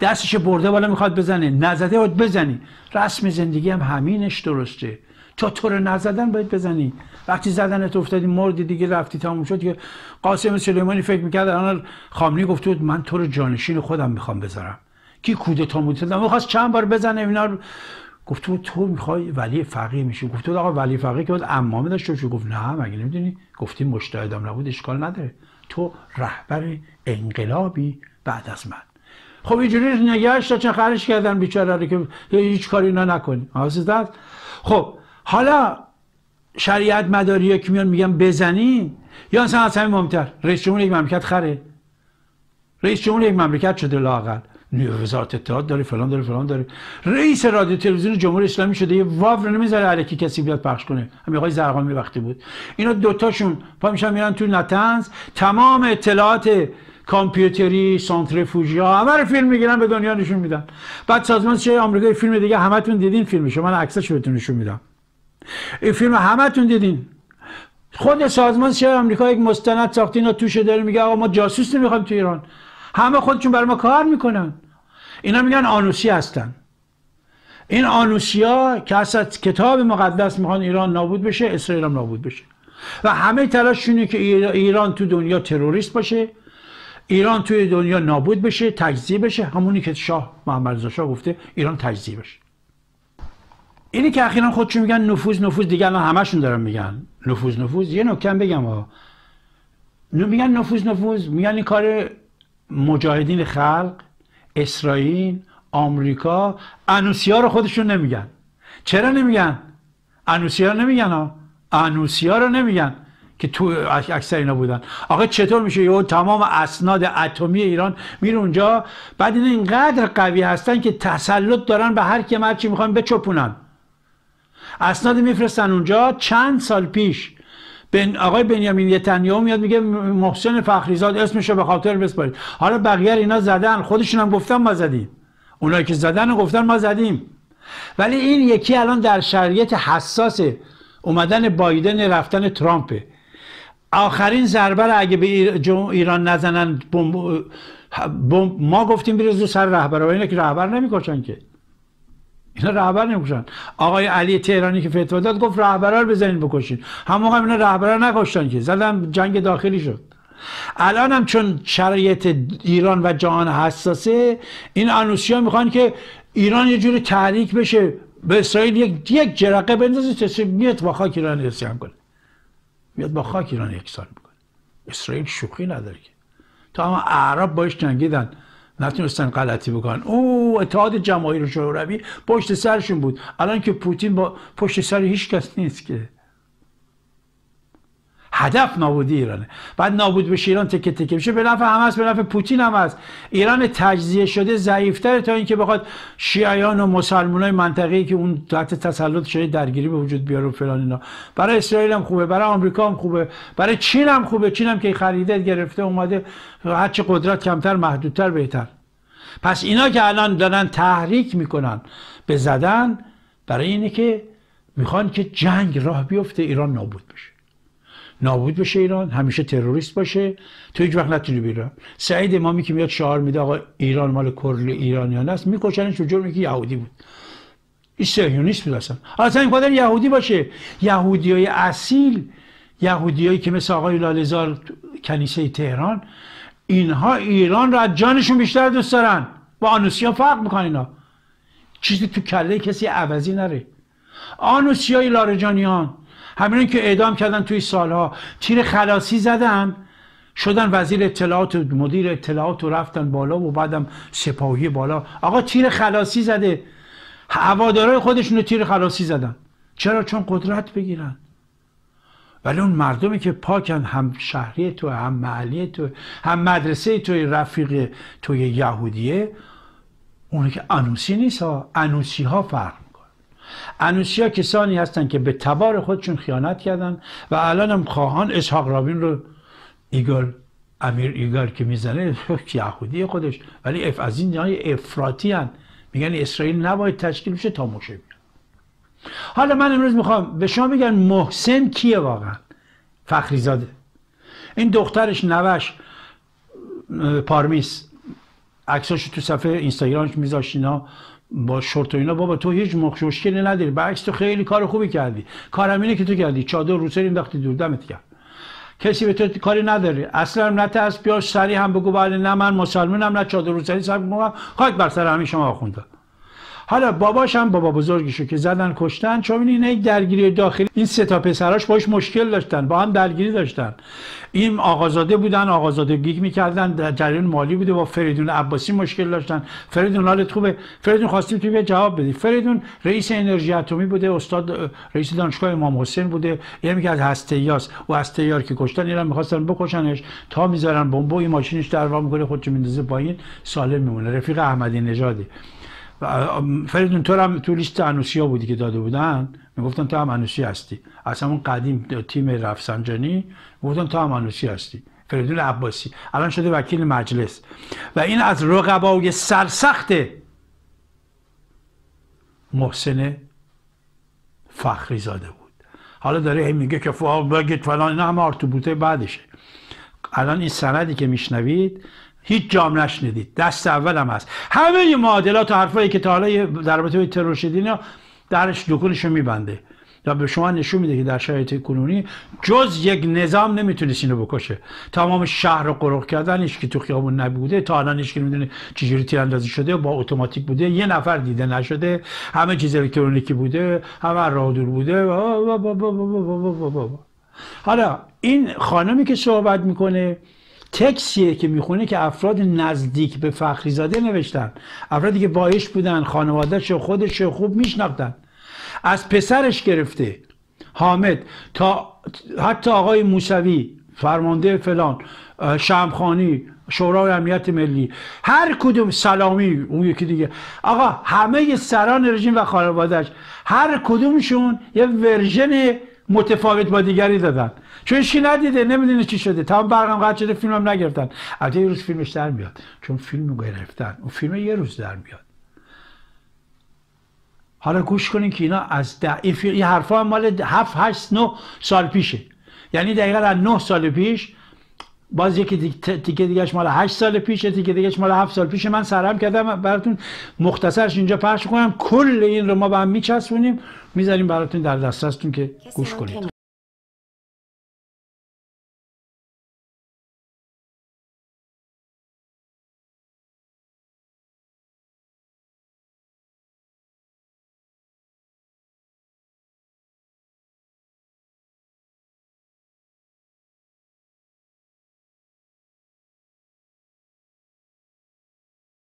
دستش برده بالا میخواد بزنه نزده باید بزنی رسم زندگی هم همینش درسته تا تو رو نزدن باید بزنی وقتی زدن تو افتادی مردی دیگه رفتی تموم شد که قاسم سلیمانی فکر میکرد الان خامنی گفته بود من تو رو جانشین خودم میخوام بذارم کی کودتا میتونم میخواست چند بار بزنه اینا رو گفت تو میخوای ولی فقیه میشی گفت آقا ولی فقیه که بود امامه داشت چه گفت نه مگه نمیدونی گفتی مشتایدم نبود اشکال نداره تو رهبر انقلابی بعد از من خب اینجوری نگهش داشتن خرش کردن بیچاره رو که هیچ کاری اینا نکنی خب حالا شریعت مداری که میان میگن بزنی یا اصلا از همین مهمتر رئیس جمهور یک مملکت خره رئیس جمهور یک مملکت شده لاقل وزارت اتحاد داره فلان داره فلان داره رئیس رادیو تلویزیون جمهوری اسلامی شده یه واو نمیذاره علکی کسی بیاد پخش کنه همین آقای زرقامی وقتی بود اینا دوتاشون پا میشن میرن تو نتنز تمام اطلاعات کامپیوتری سانتریفوژیا همه رو فیلم میگیرن به دنیا نشون میدن بعد سازمان چه آمریکای فیلم دیگه همتون دیدین فیلمشو من عکسش بهتون نشون میدم این فیلم همتون دیدین خود سازمان شهر آمریکا یک مستند ساخت اینا توشه داره میگه آقا ما جاسوس نمیخوایم تو ایران همه خودشون برای ما کار میکنن اینا میگن آنوسی هستن این آنوسیا که از کتاب مقدس میخوان ایران نابود بشه اسرائیل هم نابود بشه و همه تلاششونه که ایران تو دنیا تروریست باشه ایران توی دنیا نابود بشه تجزیه بشه همونی که شاه محمد شاه گفته ایران تجزیه بشه اینی که اخیرا خودشون میگن نفوذ نفوذ دیگه الان همشون دارن میگن نفوذ نفوذ یه نکته بگم ها میگن نفوذ نفوذ میگن این کار مجاهدین خلق اسرائیل آمریکا انوسیا رو خودشون نمیگن چرا نمیگن انوسیا رو نمیگن ها انوسیا رو نمیگن که تو اکثر اینا بودن آقا چطور میشه یهو تمام اسناد اتمی ایران میره اونجا بعد اینا اینقدر قوی هستن که تسلط دارن به هر کی مرچی میخوان بچپونن اسناد میفرستن اونجا چند سال پیش بن آقای بنیامین نتانیاهو میاد میگه محسن فخریزاد اسمشو به خاطر بسپارید حالا بقیه اینا زدن خودشون هم گفتن ما زدیم اونایی که زدن گفتن ما زدیم ولی این یکی الان در شرایط حساس اومدن بایدن رفتن ترامپ. آخرین ضربه را اگه به ایران نزنن ما گفتیم بریز رو سر رهبر و که رهبر نمیکشن که اینا رهبر نمیکشن آقای علی تهرانی که فتوا داد گفت رهبرا بزنین بکشین هم اینا رهبرا نکشتن که زدن جنگ داخلی شد الان هم چون شرایط ایران و جهان حساسه این انوسیا میخوان که ایران یه جوری تحریک بشه به اسرائیل یک جرقه بندازه چه میاد با خاک ایران یکسان کنه میاد با خاک ایران یکسان میکنه اسرائیل شوخی نداره که تا هم عرب باش جنگیدن نتونستن غلطی بکنن او اتحاد جماهیر شوروی پشت سرشون بود الان که پوتین با پشت سر هیچ کس نیست که هدف نابودی ایرانه بعد نابود بشه ایران تکه تکه بشه به نفع هم هست به نفع پوتین هم هست ایران تجزیه شده ضعیفتره تا اینکه بخواد شیعیان و منطقه ای که اون تحت تسلط شده درگیری به وجود بیاره و فلان اینا برای اسرائیل هم خوبه برای آمریکا هم خوبه برای چین هم خوبه چین هم که خریده گرفته اومده چه قدرت کمتر محدودتر بهتر پس اینا که الان دارن تحریک میکنن به زدن برای اینه که میخوان که جنگ راه بیفته ایران نابود بشه نابود بشه ایران همیشه تروریست باشه تو هیچ وقت نتونی بیرون سعید امامی که میاد شعار میده آقا ایران مال کل ایرانیان است میکشنش به جرمی که یهودی بود این سهیونیست بود اصلا اصلا این قدر یهودی باشه یهودی های اصیل یهودیایی که مثل آقای لالزار کنیسه تهران اینها ایران را جانشون بیشتر دوست دارن با آنوسیا فرق میکنن اینا چیزی تو کله کسی عوضی نره آنوسیای لارجانیان همین که اعدام کردن توی سالها تیر خلاصی زدن شدن وزیر اطلاعات و مدیر اطلاعات و رفتن بالا و بعدم سپاهی بالا آقا تیر خلاصی زده هوادارای خودشون تیر خلاصی زدن چرا چون قدرت بگیرن ولی اون مردمی که پاکن هم شهری تو هم محلی تو هم مدرسه توی رفیق توی یهودیه اون که انوسی نیست ها انوسی ها فرق انوسیا کسانی هستند که به تبار خودشون خیانت کردن و الان هم خواهان اسحاق رابین رو ایگل، امیر ایگل که میزنه یهودی خودش ولی اف از این های افراتی هن. میگن اسرائیل نباید تشکیل بشه تا موشه بیاد حالا من امروز میخوام به شما میگن محسن کیه واقعا زاده این دخترش نوش پارمیس عکساشو تو صفحه اینستاگرامش میذاشت اینا با شورت و اینا بابا تو هیچ مشکلی نداری برعکس تو خیلی کار خوبی کردی کارم اینه که تو کردی چادر روسری انداختی دور دمت کرد کسی به تو کاری نداره اصلا از بیا سری هم بگو بله نه من مسلمانم نه چادر روسری سر خاک بر سر همین شما آخونده حالا باباش هم بابا بزرگیشو که زدن کشتن چون این یک درگیری داخلی این سه تا پسراش باش مشکل داشتن با هم درگیری داشتن این آقازاده بودن آقازاده گیگ میکردن در جریان مالی بوده با فریدون عباسی مشکل داشتن فریدون حالت خوبه فریدون خواستیم توی جواب بدی فریدون رئیس انرژی اتمی بوده استاد رئیس دانشگاه امام حسین بوده یه که از هستیاس و هستیار که کشتن اینا میخواستن بکشنش تا میذارن بمب و ماشینش دروا میکنه خودش میندازه این سالم میمونه رفیق احمدی نژادی فریدون تو هم تو لیست انوسیا بودی که داده بودن میگفتن تو هم انوسی هستی اصلا اون قدیم تیم رفسنجانی بودن تو هم انوسی هستی فریدون عباسی الان شده وکیل مجلس و این از رقبای سرسخت محسن فخری زاده بود حالا داره میگه که فلان اینا هم آرتوبوته بعدشه الان این سندی که میشنوید هیچ جام نشنیدید دست اول هم هست همه معادلات و حرفایی که تا حالا در رابطه ترور شدین درش رو میبنده و به شما نشون میده که در شرایط کنونی جز یک نظام نمیتونست اینو بکشه تمام شهر رو قرق کردن هیچ که تو خیابون نبوده تا الان ایش که نمیدونه چجوری تیراندازی شده با اتوماتیک بوده یه نفر دیده نشده همه چیز الکترونیکی بوده همه راه دور بوده حالا این خانمی که صحبت میکنه تکسیه که میخونه که افراد نزدیک به فخری زاده نوشتن افرادی که بایش بودن خانوادهش شو خودش خوب میشناختن از پسرش گرفته حامد تا حتی آقای موسوی فرمانده فلان شمخانی شورای امنیت ملی هر کدوم سلامی اون یکی دیگه آقا همه سران رژیم و خانوادهش هر کدومشون یه ورژن متفاوت با دیگری دادن چون چی ندیده نمیدونه چی شده تمام برقم قد شده فیلمم نگرفتن البته یه روز فیلمش در میاد چون فیلم گرفتن اون فیلم یه روز در میاد حالا گوش کنین که اینا از ده... این, حرفا مال 7 8 9 سال پیشه یعنی دقیقا از 9 سال پیش باز یکی دیگه, دیگه دیگهش مال 8 سال پیشه دیگه دیگهش مال 7 سال پیشه من سرم کردم براتون مختصرش اینجا پخش کنم کل این رو ما به هم میچسبونیم میذاریم براتون در دسترستون که گوش کنید